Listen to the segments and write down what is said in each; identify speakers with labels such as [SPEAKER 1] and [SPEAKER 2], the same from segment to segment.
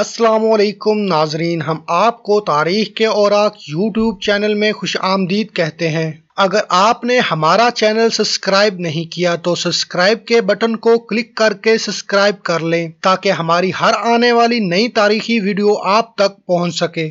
[SPEAKER 1] असलम नाजरीन हम आपको तारीख के औरक यूट्यूब चैनल में खुश आमदीद कहते हैं अगर आपने हमारा चैनल सब्सक्राइब नहीं किया तो सब्सक्राइब के बटन को क्लिक करके सब्सक्राइब कर लें ताकि हमारी हर आने वाली नई तारीखी वीडियो आप तक पहुंच सके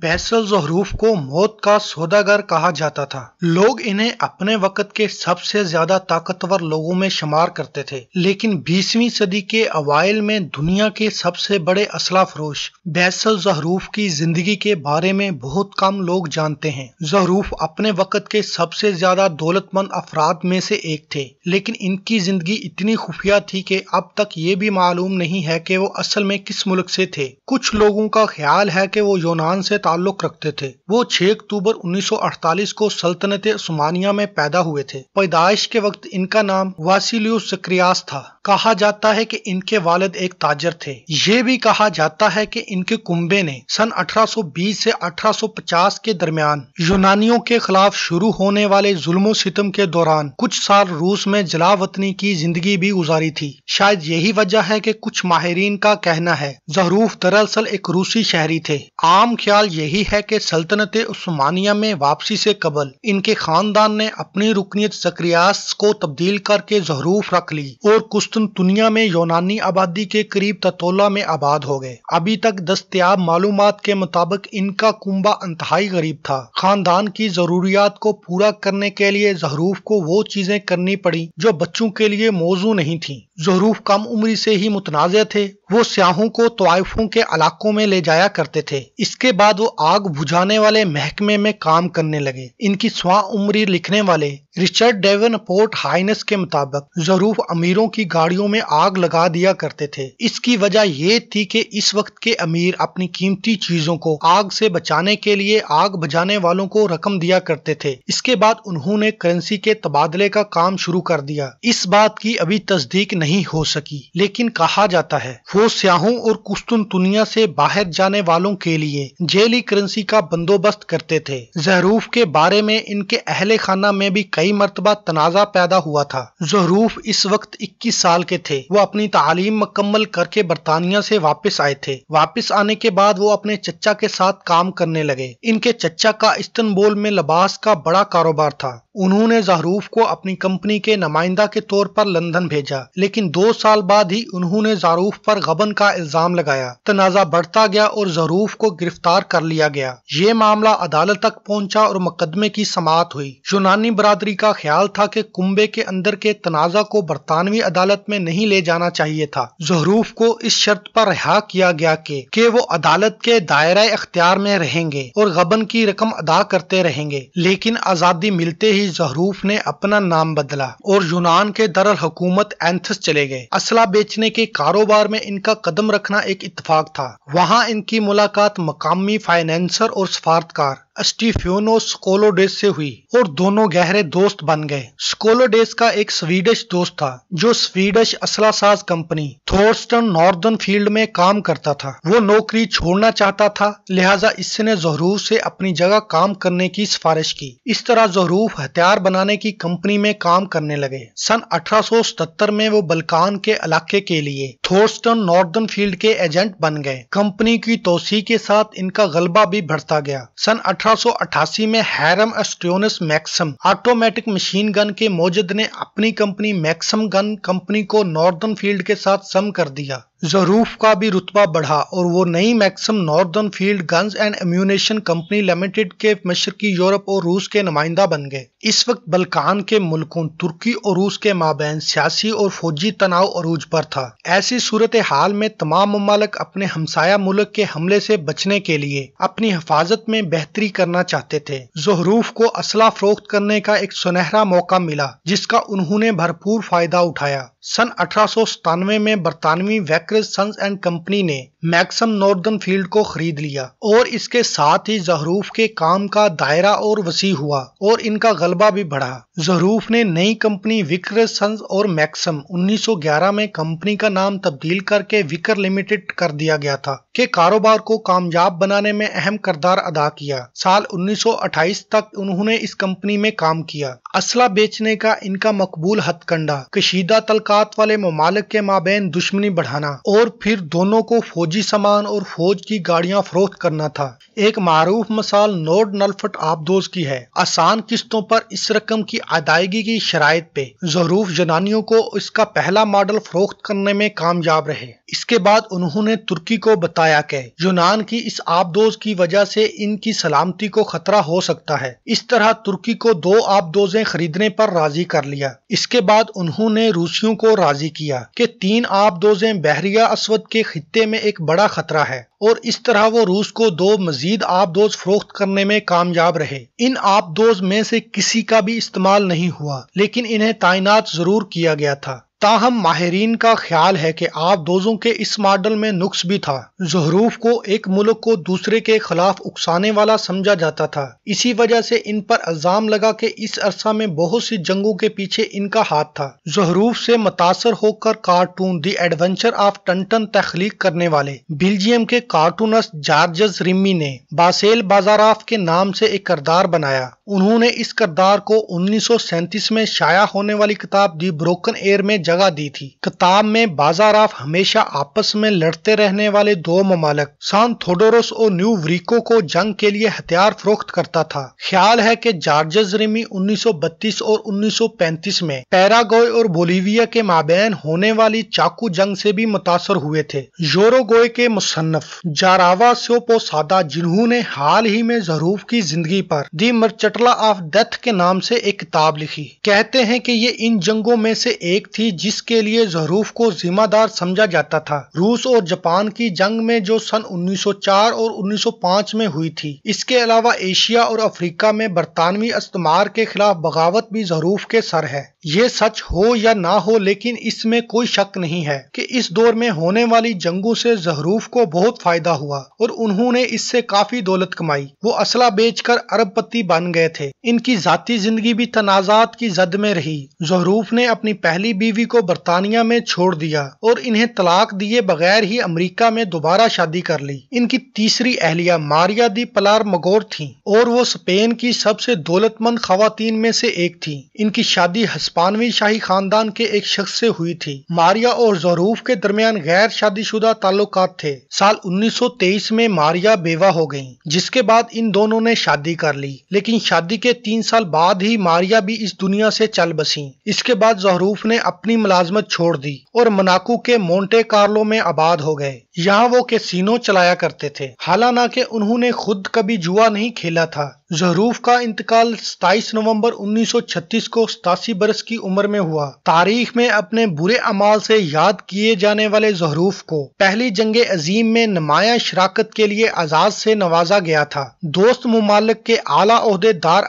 [SPEAKER 1] बैसल जहरूफ को मौत का सौदागर कहा जाता था लोग इन्हें अपने वक्त के सबसे ज्यादा ताकतवर लोगों में शुमार करते थे लेकिन 20वीं सदी के अवाइल में दुनिया के सबसे बड़े असला फरोश बैसल जहरूफ की जिंदगी के बारे में बहुत कम लोग जानते हैं जहरूफ अपने वक्त के सबसे ज्यादा दौलतमंद अफराद में से एक थे लेकिन इनकी जिंदगी इतनी खुफिया थी की अब तक ये भी मालूम नहीं है कि वो असल में किस मुल्क से थे कुछ लोगों का ख्याल है कि वो यूनान से ताल्लुक रखते थे वो 6 अक्टूबर 1948 को सल्तनत सुमानिया में पैदा हुए थे पैदाइश के वक्त इनका नाम वासिलियो सक्रियास था कहा जाता है कि इनके वालद एक ताजर थे ये भी कहा जाता है कि इनके कुंबे ने सन 1820 से 1850 के दरमियान यूनानियों के खिलाफ शुरू होने वाले जुल्म सितम के दौरान कुछ साल रूस में जला वतनी की जिंदगी भी गुजारी थी शायद यही वजह है कि कुछ माहरीन का कहना है जहरूफ दरअसल एक रूसी शहरी थे आम ख्याल यही है कि सल्तनत उस्मानिया में वापसी से कबल इनके खानदान ने अपनी रुकनीत सक्रियास को तब्दील करके जहरूफ रख ली और दुनिया में यूनानी आबादी के करीब ततोला में आबाद हो गए अभी तक दस्तियाब मालूम के मुताबिक इनका कुंबा अंतहाई गरीब था खानदान की जरूरियात को पूरा करने के लिए जहरूफ को वो चीजें करनी पड़ी जो बच्चों के लिए मौजू नहीं थी जहरूफ कम उम्र से ही मुतनाज़ थे वो स्याहों को तोयफों के इलाकों में ले जाया करते थे इसके बाद वो आग बुझाने वाले महकमे में काम करने लगे इनकी स्वा उम्री लिखने वाले रिचर्ड डेवन पोर्ट हाइनस के मुताबिक जरूफ अमीरों की गाड़ियों में आग लगा दिया करते थे इसकी वजह ये थी कि इस वक्त के अमीर अपनी कीमती चीजों को आग से बचाने के लिए आग बजाने वालों को रकम दिया करते थे इसके बाद उन्होंने करेंसी के तबादले का काम शुरू कर दिया इस बात की अभी तस्दीक नहीं हो सकी लेकिन कहा जाता है वो वो स्याहों और कुस्तुन दुनिया से बाहर जाने वालों के लिए जेली करेंसी का बंदोबस्त करते थे जहरूफ के बारे में इनके अहले खाना में भी कई मरतबा तनाजा पैदा हुआ था जहरूफ इस वक्त इक्कीस साल के थे वो अपनी तालीम मुकम्मल करके बरतानिया से वापस आए थे वापस आने के बाद वो अपने चचा के साथ काम करने लगे इनके चचा का इस्तनबोल में लबास का बड़ा कारोबार था उन्होंने जहरूफ को अपनी कंपनी के नुमाइंदा के तौर पर लंदन भेजा लेकिन दो साल बाद ही उन्होंने जहरूफ पर गबन का इल्जाम लगाया तनाजा बढ़ता गया और जहरूफ को गिरफ्तार कर लिया गया ये मामला अदालत तक पहुंचा और मुकदमे की समात हुई यूनानी बरदरी का ख्याल था कि कुंबे के अंदर के तनाजा को बरतानवी अदालत में नहीं ले जाना चाहिए था जहरूफ को इस शर्त पर रिहा किया गया के वो अदालत के दायरा अख्तियार में रहेंगे और गबन की रकम अदा करते रहेंगे लेकिन आज़ादी मिलते ही अली जहरूफ ने अपना नाम बदला और यूनान के दरल हुकूमत एंथस चले गए असला बेचने के कारोबार में इनका कदम रखना एक इतफाक था वहाँ इनकी मुलाकात मकामी फाइनेंसर और सफारतकार स्टीफ्योनोस स्कोलोडेस से हुई और दोनों गहरे दोस्त बन गए स्कोलोडेस का एक स्वीडिश दोस्त था जो स्वीडिश असलासाज कंपनी थोर्स्टन नॉर्दर्न फील्ड में काम करता था वो नौकरी छोड़ना चाहता था लिहाजा इसने जहरूफ से अपनी जगह काम करने की सिफारिश की इस तरह जहरूफ हथियार बनाने की कंपनी में काम करने लगे सन अठारह में वो बलकान के इलाके के लिए थोर्स्टन नॉर्दर्न फील्ड के एजेंट बन गए कंपनी की तोसी के साथ इनका गलबा भी बढ़ता गया सन 1888 में Hiram Stevens Maxim automatic machine gun के मौजद ने अपनी कंपनी मैक्सम गन कंपनी को नॉर्दर्न फील्ड के साथ सम कर दिया जरूफ का भी रुतबा बढ़ा और वो नई Maxim Nordenfelt guns and ammunition company limited के मशरकी यूरोप और रूस के नुमाइंदा बन गए इस वक्त बलकान के मुल्कों तुर्की और रूस के माबेन सियासी और फौजी तनाव अरूज पर था ऐसी सूरत हाल में तमाम ममालक अपने हमसाया मुल्क के हमले से बचने के लिए अपनी हिफाजत में बेहतरी करना चाहते थे जहरूफ को असला फरोख्त करने का एक सुनहरा मौका मिला जिसका उन्होंने भरपूर फायदा उठाया सन अठारह में बरतानवी Vickers sons and company ने मैक्सम नॉर्दर्न फील्ड को खरीद लिया और इसके साथ ही जहरूफ के काम का दायरा और वसी हुआ और इनका गलबा भी बढ़ा जहरूफ ने नई कंपनी विक्र सन्स और मैक्सम 1911 में कंपनी का नाम तब्दील करके विकर लिमिटेड कर दिया गया था के कारोबार को कामयाब बनाने में अहम करदार अदा किया साल 1928 तक उन्होंने इस कंपनी में काम किया असला बेचने का इनका मकबूल हथकंडा कशीदा तलकात वाले ममालिक के माबेन दुश्मनी बढ़ाना और फिर दोनों को फौजी सामान और फौज की गाड़ियां फरोख्त करना था एक मरूफ मसाल नोड नलफट आबदोज की है आसान किस्तों पर इस रकम की अदायगी की शराय पे जरूफ जनानियों को इसका पहला मॉडल फरोख्त करने में कामयाब रहे इसके बाद उन्होंने तुर्की को बताया के यूनान की इस आबदोज की वजह से इनकी सलामती को खतरा हो सकता है इस तरह तुर्की को दो आबदोजे खरीदने पर राजी कर लिया इसके बाद उन्होंने रूसियों को राजी किया कि तीन आबदोजे बेहतर बहरिया असवद के खत्े में एक बड़ा खतरा है और इस तरह वो रूस को दो मजीद आबदोज फरोख्त करने में कामयाब रहे इन आबदोज में से किसी का भी इस्तेमाल नहीं हुआ लेकिन इन्हें तैनात जरूर किया गया था ताहम माहरीन का ख्याल है कि आप दोजों के इस मॉडल में नुक्स भी था जहरूफ को एक मुल्क को दूसरे के खिलाफ उकसाने वाला समझा जाता था इसी वजह से इन पर अल्जाम लगा कि इस अरसा में बहुत सी जंगों के पीछे इनका हाथ था जहरूफ से मुतासर होकर cartoon the adventure of Tintin तख्लीक करने वाले बिल्जियम के कार्टूनस्ट जार्जस रिमी ने बासेल बाजाराफ के नाम से एक करदार बनाया उन्होंने इस करदार को उन्नीस सौ सैंतीस में शाया होने वाली किताब दी ब्रोकन एयर में जगह दी थी किताब में बाजाराफ हमेशा आपस में लड़ते रहने वाले दो ममालक सान थोडोरस और न्यू व्रीको को जंग के लिए हथियार फरोख्त करता था ख्याल है कि जार्जस रिमी 1932 और 1935 में पैरागोय और बोलीविया के माबेन होने वाली चाकू जंग से भी मुतासर हुए थे जोरोगोय के मुसन्फ जारावा स्योपो सादा जिन्होंने हाल ही में जरूफ की जिंदगी पर दी मरचटला ऑफ डेथ के नाम से एक किताब लिखी कहते हैं कि ये इन जंगों में से एक थी जिसके लिए जहरूफ को जिम्मेदार समझा जाता था रूस और जापान की जंग में जो सन 1904 और 1905 में हुई थी इसके अलावा एशिया और अफ्रीका में बरतानवी अस्तमार के खिलाफ बगावत भी जहरूफ के सर है ये सच हो या ना हो लेकिन इसमें कोई शक नहीं है कि इस दौर में होने वाली जंगों से जहरूफ को बहुत फायदा हुआ और उन्होंने इससे काफी दौलत कमाई वो असला बेचकर अरबपति बन गए थे इनकी जाती जिंदगी भी तनाजात की जद में रही जहरूफ ने अपनी पहली बीवी को बरतानिया में छोड़ दिया और इन्हें तलाक दिए बगैर ही अमेरिका में दोबारा शादी कर ली इनकी तीसरी अहलिया मारिया दी पलार मगोर थी और वो स्पेन की सबसे दौलतमंद खातन में से एक थी इनकी शादी हस्पानवी शाही खानदान के एक शख्स से हुई थी मारिया और जहरूफ के दरमियान गैर शादीशुदा ताल्लुक थे साल 1923 में मारिया बेवा हो गयी जिसके बाद इन दोनों ने शादी कर ली लेकिन शादी के तीन साल बाद ही मारिया भी इस दुनिया से चल बसी इसके बाद जहरूफ ने अपनी अपनी मुलाजमत छोड़ दी और मनाकू के मोंटे कार्लो में आबाद हो गए यहाँ वो कैसीनो चलाया करते थे हालांकि उन्होंने खुद कभी जुआ नहीं खेला था जहरूफ का इंतकाल 27 नवंबर 1936 को सतासी बरस की उम्र में हुआ तारीख में अपने बुरे अमाल से याद किए जाने वाले जहरूफ को पहली जंग अजीम में नुमाया शराकत के लिए आजाद से नवाजा गया था दोस्त ममालक के आला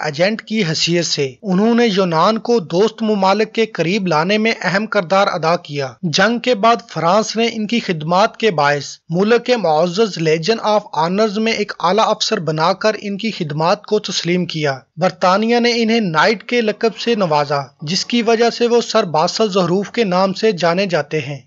[SPEAKER 1] एजेंट की हैसियत से उन्होंने यूनान को दोस्त ममालक के करीब लाने में अहम अहम करदार अदा किया जंग के बाद फ्रांस ने इनकी खिदमात के बायस मुल्क के मुआवज लेजन ऑफ आनर्स में एक आला अफसर बनाकर इनकी खिदमात को तस्लीम किया बरतानिया ने इन्हें नाइट के लकब से नवाजा जिसकी वजह से वो सर बासल जहरूफ के नाम से जाने जाते हैं